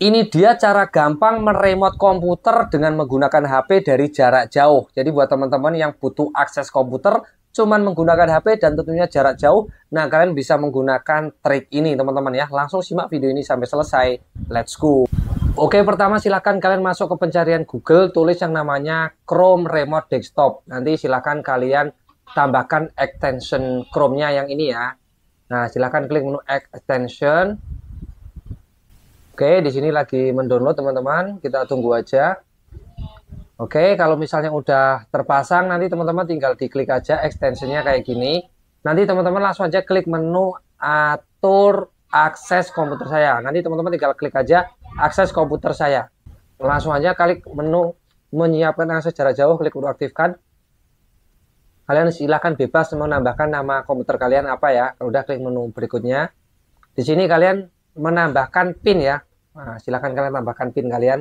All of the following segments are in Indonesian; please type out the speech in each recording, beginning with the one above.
Ini dia cara gampang meremot komputer dengan menggunakan HP dari jarak jauh. Jadi buat teman-teman yang butuh akses komputer cuman menggunakan HP dan tentunya jarak jauh, nah kalian bisa menggunakan trik ini teman-teman ya. Langsung simak video ini sampai selesai. Let's go. Oke, pertama silahkan kalian masuk ke pencarian Google, tulis yang namanya Chrome Remote Desktop. Nanti silahkan kalian tambahkan extension Chrome-nya yang ini ya. Nah, silahkan klik menu extension Oke, di sini lagi mendownload teman-teman. Kita tunggu aja. Oke, kalau misalnya udah terpasang, nanti teman-teman tinggal diklik aja extensionnya kayak gini. Nanti teman-teman langsung aja klik menu atur akses komputer saya. Nanti teman-teman tinggal klik aja akses komputer saya. Langsung aja klik menu menyiapkan akses jarak jauh, klik untuk aktifkan. Kalian silahkan bebas menambahkan nama komputer kalian apa ya. Kalau Udah klik menu berikutnya. Di sini kalian menambahkan pin ya. Nah, silakan kalian tambahkan pin kalian.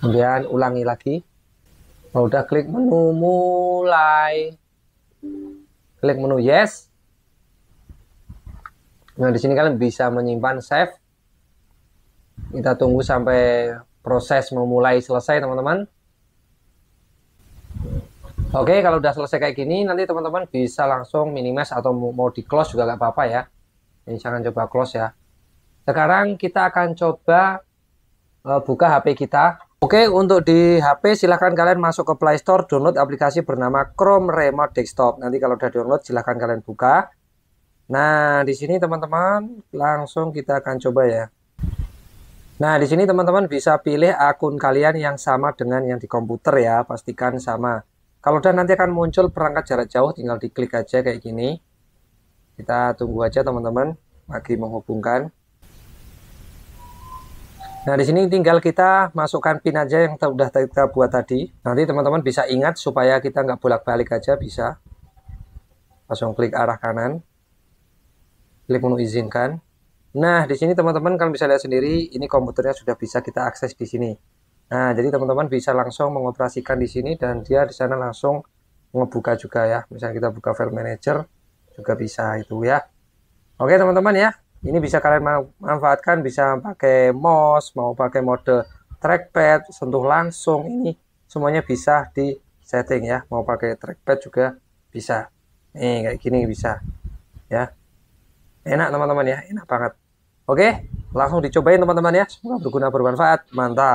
Kemudian ulangi lagi. Kalau udah klik menu mulai. Klik menu yes. Nah, di sini kalian bisa menyimpan save. Kita tunggu sampai proses memulai selesai, teman-teman. Oke, kalau udah selesai kayak gini, nanti teman-teman bisa langsung minimize atau mau di close juga nggak apa-apa ya. Ini jangan coba close ya. Sekarang kita akan coba uh, buka HP kita. Oke, untuk di HP silahkan kalian masuk ke Play Store, download aplikasi bernama Chrome Remote Desktop. Nanti kalau udah download silahkan kalian buka. Nah, di sini teman-teman langsung kita akan coba ya. Nah, di sini teman-teman bisa pilih akun kalian yang sama dengan yang di komputer ya, pastikan sama. Kalau udah nanti akan muncul perangkat jarak jauh, tinggal diklik aja kayak gini. Kita tunggu aja teman-teman lagi menghubungkan. Nah, di sini tinggal kita masukkan pin aja yang sudah kita buat tadi. Nanti teman-teman bisa ingat supaya kita nggak bolak-balik aja bisa. Langsung klik arah kanan. Klik menu izinkan. Nah, di sini teman-teman kalian bisa lihat sendiri, ini komputernya sudah bisa kita akses di sini. Nah, jadi teman-teman bisa langsung mengoperasikan di sini dan dia di sana langsung ngebuka juga ya. Misalnya kita buka file manager, juga bisa itu ya oke teman-teman ya ini bisa kalian manfaatkan bisa pakai mouse mau pakai mode trackpad sentuh langsung ini semuanya bisa di setting ya mau pakai trackpad juga bisa nih kayak gini bisa ya enak teman-teman ya enak banget oke langsung dicobain teman-teman ya semoga berguna bermanfaat mantap